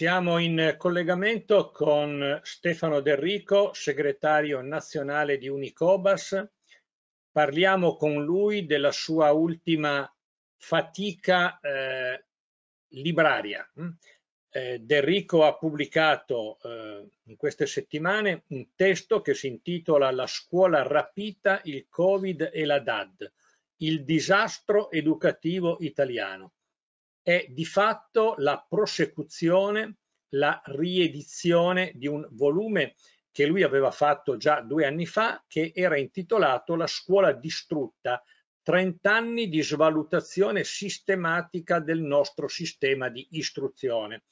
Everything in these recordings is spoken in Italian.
Siamo in collegamento con Stefano Del Rico, segretario nazionale di Unicobas. Parliamo con lui della sua ultima fatica eh, libraria. Mm? Eh, Del Rico ha pubblicato eh, in queste settimane un testo che si intitola La scuola rapita, il Covid e la DAD, il disastro educativo italiano è di fatto la prosecuzione, la riedizione di un volume che lui aveva fatto già due anni fa, che era intitolato La scuola distrutta, 30 anni di svalutazione sistematica del nostro sistema di istruzione.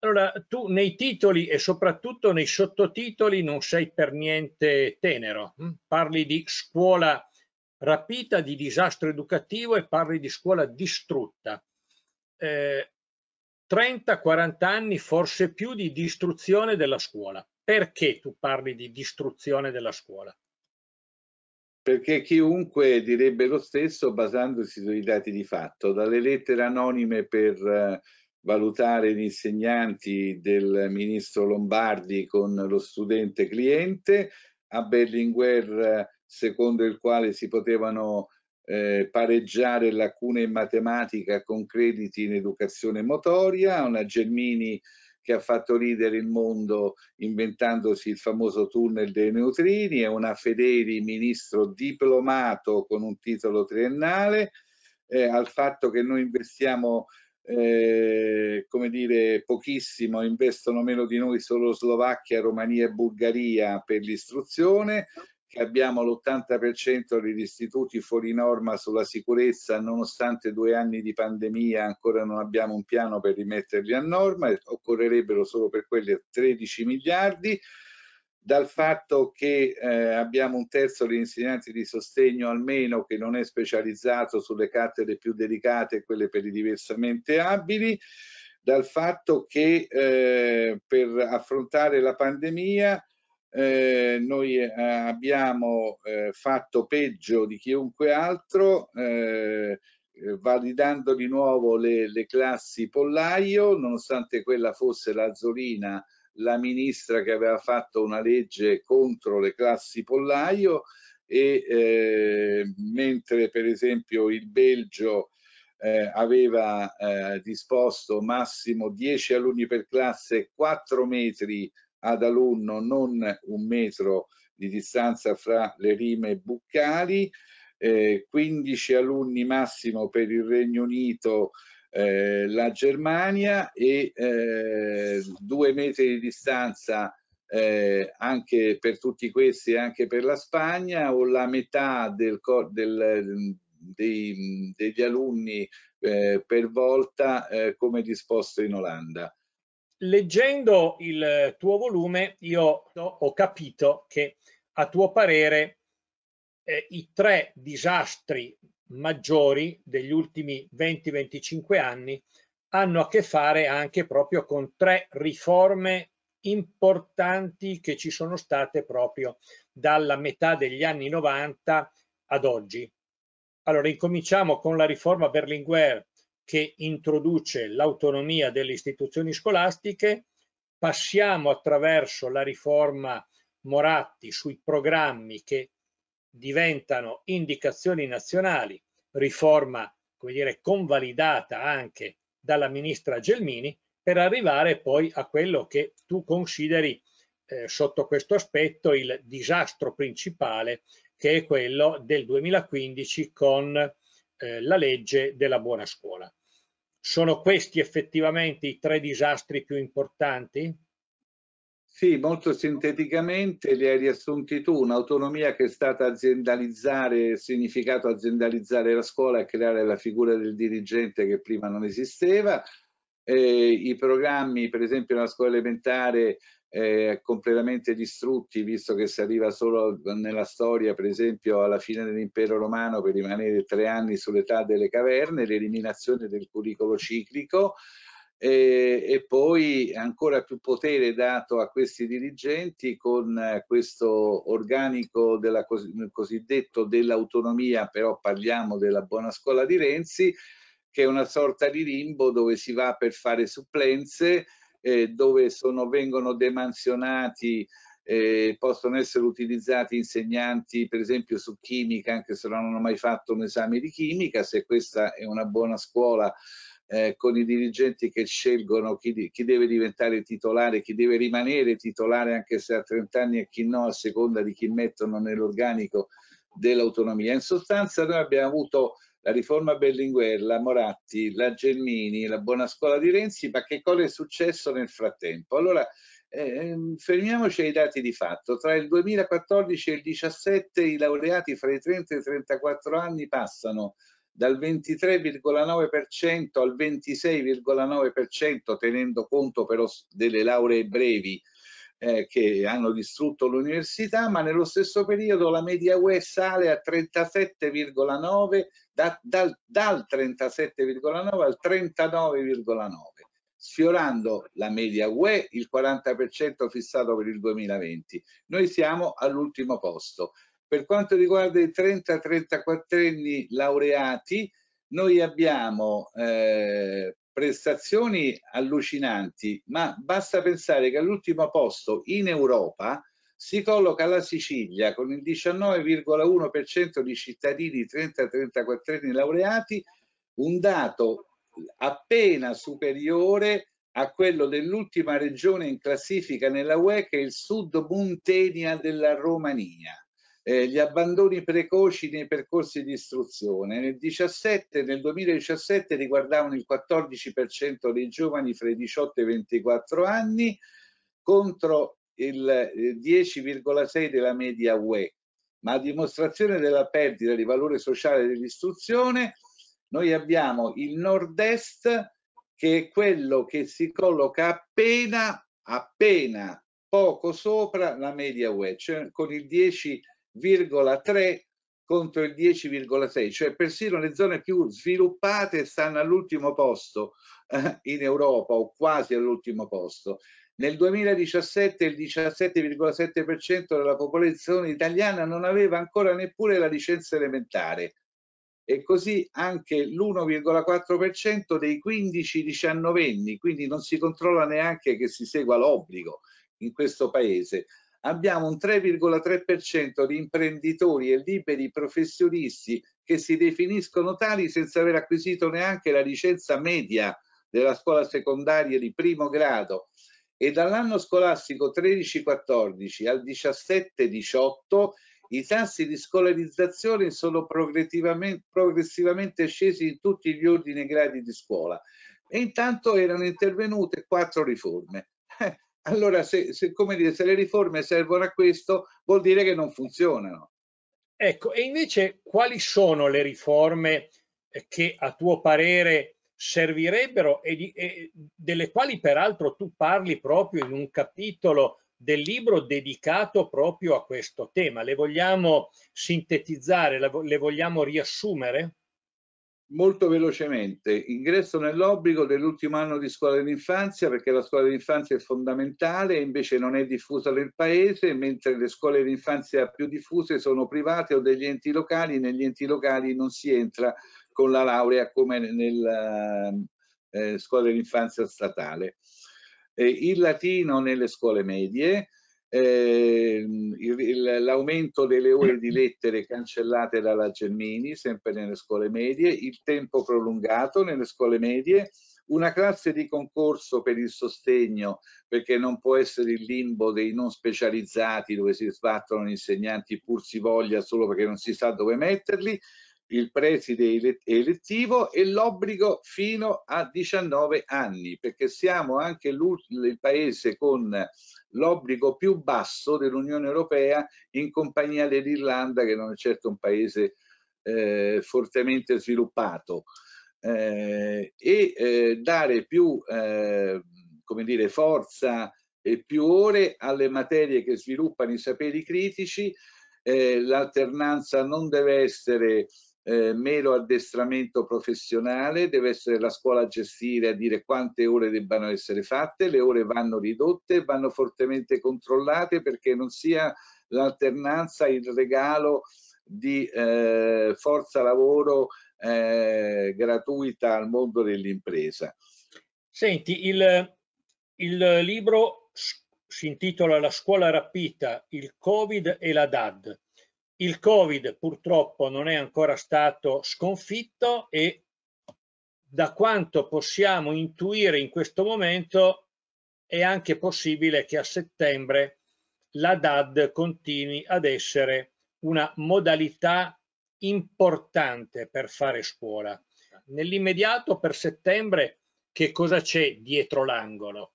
Allora, tu nei titoli e soprattutto nei sottotitoli non sei per niente tenero. Hm? Parli di scuola rapita, di disastro educativo e parli di scuola distrutta eh, 30-40 anni, forse più, di distruzione della scuola. Perché tu parli di distruzione della scuola? Perché chiunque direbbe lo stesso basandosi sui dati di fatto, dalle lettere anonime per eh, valutare gli insegnanti del ministro Lombardi con lo studente cliente a Berlinguer eh, secondo il quale si potevano eh, pareggiare lacune in matematica con crediti in educazione motoria, una Germini che ha fatto ridere il mondo inventandosi il famoso tunnel dei neutrini è una Fedeli ministro diplomato con un titolo triennale, eh, al fatto che noi investiamo eh, come dire, pochissimo, investono meno di noi solo Slovacchia, Romania e Bulgaria per l'istruzione, che abbiamo l'80% degli istituti fuori norma sulla sicurezza, nonostante due anni di pandemia ancora non abbiamo un piano per rimetterli a norma, occorrerebbero solo per quelli 13 miliardi, dal fatto che eh, abbiamo un terzo degli insegnanti di sostegno almeno che non è specializzato sulle cattedre più delicate, quelle per i diversamente abili, dal fatto che eh, per affrontare la pandemia eh, noi eh, abbiamo eh, fatto peggio di chiunque altro eh, eh, validando di nuovo le, le, classi pollaio nonostante quella fosse la zolina la ministra che aveva fatto una legge contro le classi pollaio e eh, mentre per esempio il Belgio aveva disposto massimo 10 alunni per classe 4 metri ad alunno, non un metro di distanza fra le rime buccali, eh, 15 alunni massimo per il Regno Unito, eh, la Germania e eh, due metri di distanza eh, anche per tutti questi anche per la Spagna o la metà del, del, dei, degli alunni eh, per volta eh, come disposto in Olanda leggendo il eh, tuo volume io ho capito che a tuo parere eh, i tre disastri maggiori degli ultimi 20-25 anni hanno a che fare anche proprio con tre riforme importanti che ci sono state proprio dalla metà degli anni 90 ad oggi. Allora incominciamo con la riforma Berlinguer che introduce l'autonomia delle istituzioni scolastiche, passiamo attraverso la riforma Moratti sui programmi che diventano indicazioni nazionali, riforma come dire, convalidata anche dalla ministra Gelmini, per arrivare poi a quello che tu consideri eh, sotto questo aspetto il disastro principale, che è quello del 2015 con eh, la legge della buona scuola. Sono questi effettivamente i tre disastri più importanti? Sì, molto sinteticamente li hai riassunti tu, un'autonomia che è stata aziendalizzare, significato aziendalizzare la scuola e creare la figura del dirigente che prima non esisteva, eh, i programmi per esempio nella scuola elementare eh, completamente distrutti, visto che si arriva solo nella storia, per esempio alla fine dell'impero romano per rimanere tre anni sull'età delle caverne, l'eliminazione del curricolo ciclico eh, e poi ancora più potere dato a questi dirigenti con eh, questo organico della cos cosiddetto dell'autonomia, però parliamo della buona scuola di Renzi, che è una sorta di limbo dove si va per fare supplenze eh, dove sono, vengono demansionati eh, possono essere utilizzati insegnanti per esempio su chimica anche se non hanno mai fatto un esame di chimica se questa è una buona scuola eh, con i dirigenti che scelgono chi, chi, deve diventare titolare, chi deve rimanere titolare anche se ha 30 anni e chi no, a seconda di chi mettono nell'organico dell'autonomia. In sostanza noi abbiamo avuto la riforma Berlinguer, la Moratti, la Gelmini, la buona scuola di Renzi, ma che cosa è successo nel frattempo? Allora, eh, fermiamoci ai dati di fatto. Tra il 2014 e il 2017 i laureati fra i 30 e i 34 anni passano dal 23,9% al 26,9% tenendo conto però delle lauree brevi eh, che hanno distrutto l'università, ma nello stesso periodo la media UE sale a 37,9 da, dal, dal 37,9 al 39,9 sfiorando la media UE, il 40% fissato per il 2020. Noi siamo all'ultimo posto. Per quanto riguarda i 30-34 anni laureati, noi abbiamo eh, prestazioni allucinanti, ma basta pensare che all'ultimo posto in Europa si colloca la Sicilia con il 19,1% di cittadini 30-34 anni laureati, un dato appena superiore a quello dell'ultima regione in classifica nella UE che è il sud Muntenia della Romania eh, gli abbandoni precoci nei percorsi di istruzione. Nel, 17, nel 2017 riguardavano il 14% dei giovani fra i 18 e i 24 anni contro il 10,6 eh, della media UE. Ma a dimostrazione della perdita di valore sociale dell'istruzione, noi abbiamo il nord-est che è quello che si colloca appena, appena poco sopra la media UE, cioè con il 10 10,3 contro il 10,6, cioè persino le zone più sviluppate stanno all'ultimo posto eh, in Europa o quasi all'ultimo posto. Nel 2017 il 17,7% della popolazione italiana non aveva ancora neppure la licenza elementare e così anche l'1,4% dei 15-19 anni, quindi non si controlla neanche che si segua l'obbligo in questo paese abbiamo un 3,3% di imprenditori e liberi professionisti che si definiscono tali senza aver acquisito neanche la licenza media della scuola secondaria di primo grado e dall'anno scolastico 13-14 al 17-18 i tassi di scolarizzazione sono progressivamente, progressivamente scesi in tutti gli ordini e gradi di scuola e intanto erano intervenute quattro riforme allora se, se, dire, se le riforme servono a questo vuol dire che non funzionano. Ecco, e invece quali sono le riforme eh, che a tuo parere servirebbero e, di, e, delle quali peraltro tu parli proprio in un capitolo del libro dedicato proprio a questo tema. Le vogliamo sintetizzare, le vogliamo riassumere? molto velocemente, ingresso nell'obbligo dell'ultimo anno di scuola dell'infanzia perché la scuola dell'infanzia è fondamentale e invece non è diffusa nel paese, mentre le scuole dell'infanzia più diffuse sono private o degli enti locali, negli enti locali non si entra con la laurea come nella eh, scuola dell'infanzia statale. Eh, il latino nelle scuole medie, eh, l'aumento delle ore di lettere cancellate dalla Gemmini, sempre nelle scuole medie, il tempo prolungato nelle scuole medie, una classe di concorso per il sostegno, perché non può essere il limbo dei non specializzati dove si sbattono gli insegnanti pur si voglia solo perché non si sa dove metterli, il preside elettivo e l'obbligo fino a 19 anni, perché siamo anche il paese con l'obbligo più basso dell'Unione Europea in compagnia dell'Irlanda, che non è certo un paese eh, fortemente sviluppato, eh, e eh, dare più eh, come dire, forza e più ore alle materie che sviluppano i saperi critici eh, l'alternanza non deve essere eh, meno addestramento professionale, deve essere la scuola a gestire, a dire quante ore debbano essere fatte, le ore vanno ridotte, vanno fortemente controllate perché non sia l'alternanza il regalo di eh, forza lavoro eh, gratuita al mondo dell'impresa. Senti, il, il libro si intitola La scuola rapita, il Covid e la DAD il Covid purtroppo non è ancora stato sconfitto e da quanto possiamo intuire in questo momento è anche possibile che a settembre la DAD continui ad essere una modalità importante per fare scuola. Nell'immediato per settembre che cosa c'è dietro l'angolo?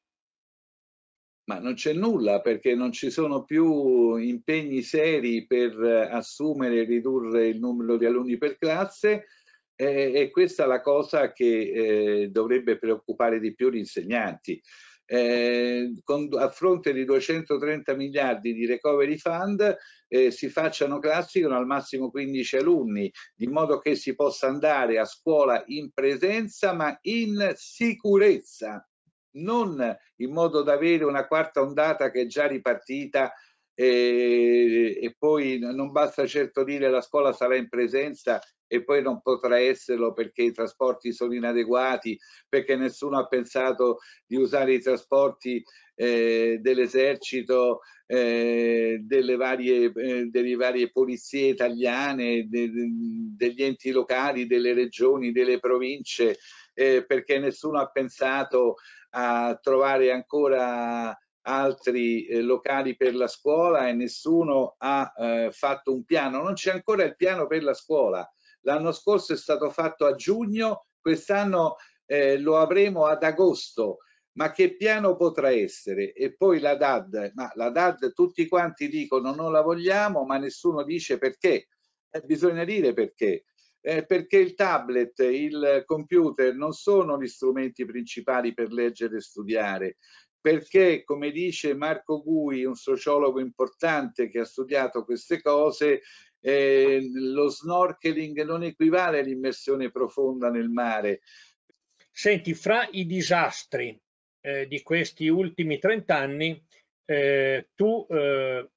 ma non c'è nulla perché non ci sono più impegni seri per eh, assumere e ridurre il numero di alunni per classe eh, e questa è la cosa che eh, dovrebbe preoccupare di più gli insegnanti. Eh, con, a fronte di 230 miliardi di recovery fund eh, si facciano classi con al massimo 15 alunni, di modo che si possa andare a scuola in presenza ma in sicurezza non in modo da avere una quarta ondata che è già ripartita e, e poi non basta certo dire la scuola sarà in presenza e poi non potrà esserlo perché i trasporti sono inadeguati, perché nessuno ha pensato di usare i trasporti eh, dell'esercito, eh, delle, varie, eh, delle varie polizie italiane, de, de, degli enti locali, delle regioni, delle province, eh, perché nessuno ha pensato a trovare ancora altri eh, locali per la scuola e nessuno ha eh, fatto un piano, non c'è ancora il piano per la scuola. L'anno scorso è stato fatto a giugno, quest'anno eh, lo avremo ad agosto, ma che piano potrà essere? E poi la DAD, ma la DAD tutti quanti dicono non la vogliamo, ma nessuno dice perché. Eh, bisogna dire perché eh, perché il tablet, il computer non sono gli strumenti principali per leggere e studiare, perché come dice Marco Gui, un sociologo importante che ha studiato queste cose, eh, lo snorkeling non equivale all'immersione profonda nel mare. Senti, fra i disastri eh, di questi ultimi 30 anni, eh, tu eh,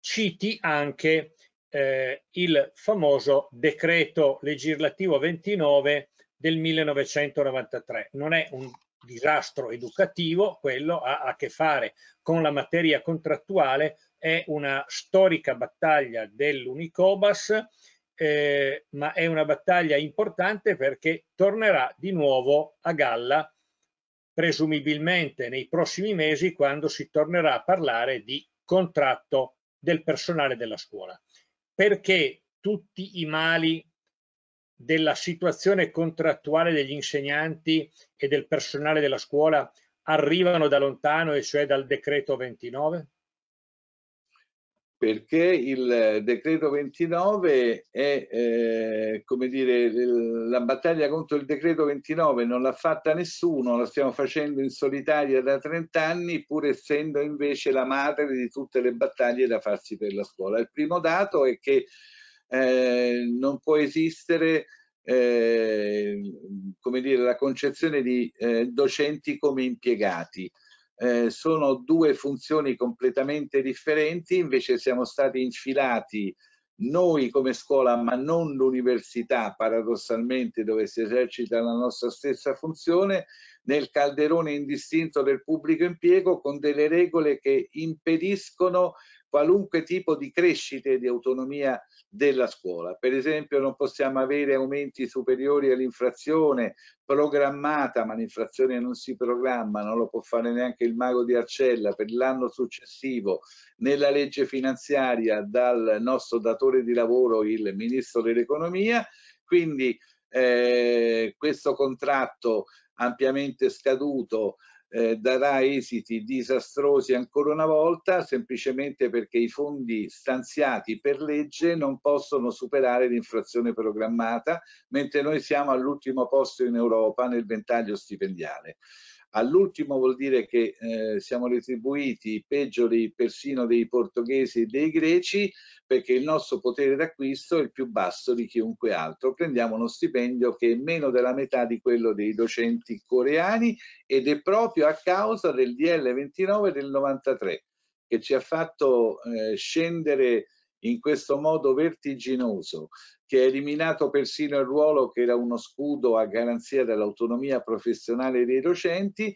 citi anche eh, il famoso decreto legislativo 29 del 1993. Non è un disastro educativo, quello ha a che fare con la materia contrattuale, è una storica battaglia dell'Unicobas, eh, ma è una battaglia importante perché tornerà di nuovo a galla presumibilmente nei prossimi mesi quando si tornerà a parlare di contratto del personale della scuola perché tutti i mali della situazione contrattuale degli insegnanti e del personale della scuola arrivano da lontano e cioè dal decreto 29? perché il eh, decreto 29 è, eh, come dire, la battaglia contro il decreto 29 non l'ha fatta nessuno, la stiamo facendo in solitaria da 30 anni, pur essendo invece la madre di tutte le battaglie da farsi per la scuola. Il primo dato è che eh, non può esistere eh, come dire, la concezione di eh, docenti come impiegati eh, sono due funzioni completamente differenti, invece siamo stati infilati noi come scuola, ma non l'università, paradossalmente dove si esercita la nostra stessa funzione, nel calderone indistinto del pubblico impiego con delle regole che impediscono qualunque tipo di crescita e di autonomia della scuola. Per esempio non possiamo avere aumenti superiori all'inflazione programmata, ma l'inflazione non si programma, non lo può fare neanche il mago di Arcella per l'anno successivo. Nella legge finanziaria dal nostro datore di lavoro, il Ministro dell'Economia, quindi eh, questo contratto ampiamente scaduto eh, darà esiti disastrosi ancora una volta, semplicemente perché i fondi stanziati per legge non possono superare l'inflazione programmata, mentre noi siamo all'ultimo posto in Europa nel ventaglio stipendiale all'ultimo vuol dire che eh, siamo retribuiti peggiori persino dei portoghesi e dei greci perché il nostro potere d'acquisto è il più basso di chiunque altro. Prendiamo uno stipendio che è meno della metà di quello dei docenti coreani ed è proprio a causa del DL 29 del 93 che ci ha fatto eh, scendere in questo modo vertiginoso che ha eliminato persino il ruolo che era uno scudo a garanzia dell'autonomia professionale dei docenti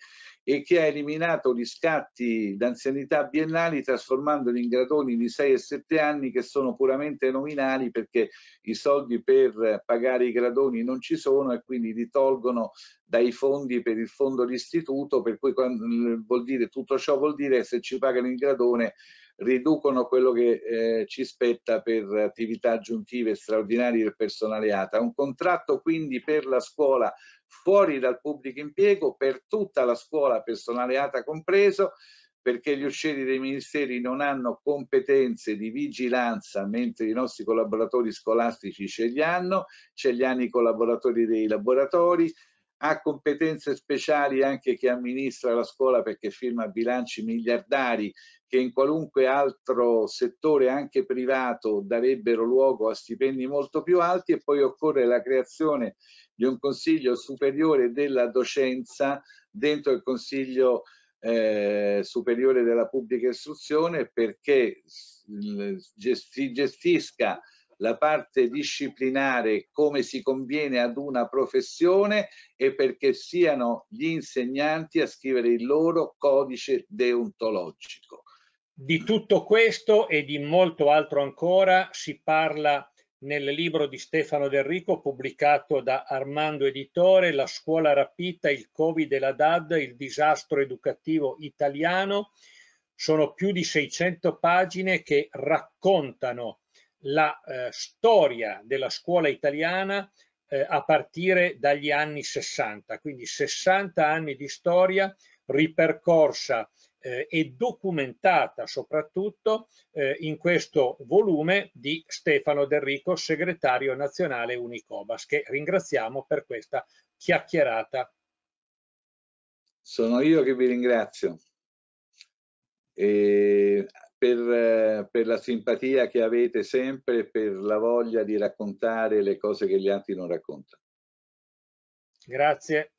e che ha eliminato gli scatti d'anzianità biennali trasformandoli in gradoni di 6 e 7 anni che sono puramente nominali perché i soldi per pagare i gradoni non ci sono e quindi li tolgono dai fondi per il fondo d'istituto per cui quando, vuol dire, tutto ciò vuol dire che se ci pagano il gradone riducono quello che eh, ci spetta per attività aggiuntive straordinarie del personale ATA. Un contratto quindi per la scuola fuori dal pubblico impiego, per tutta la scuola personale ATA compreso, perché gli uscieri dei ministeri non hanno competenze di vigilanza mentre i nostri collaboratori scolastici ce li hanno, ce li hanno i collaboratori dei laboratori, ha competenze speciali anche chi amministra la scuola perché firma bilanci miliardari che in qualunque altro settore anche privato darebbero luogo a stipendi molto più alti e poi occorre la creazione di un consiglio superiore della docenza dentro il consiglio eh, superiore della pubblica istruzione perché si gestisca la parte disciplinare come si conviene ad una professione e perché siano gli insegnanti a scrivere il loro codice deontologico. Di tutto questo e di molto altro ancora si parla nel libro di Stefano Del Rico pubblicato da Armando Editore, La scuola rapita, il Covid e la DAD, il disastro educativo italiano. Sono più di 600 pagine che raccontano la eh, storia della scuola italiana eh, a partire dagli anni 60, quindi 60 anni di storia ripercorsa eh, e documentata soprattutto eh, in questo volume di Stefano Del Rico, segretario nazionale Unicobas, che ringraziamo per questa chiacchierata. Sono io che vi ringrazio e per, eh, per la simpatia che avete sempre, per la voglia di raccontare le cose che gli altri non raccontano. Grazie.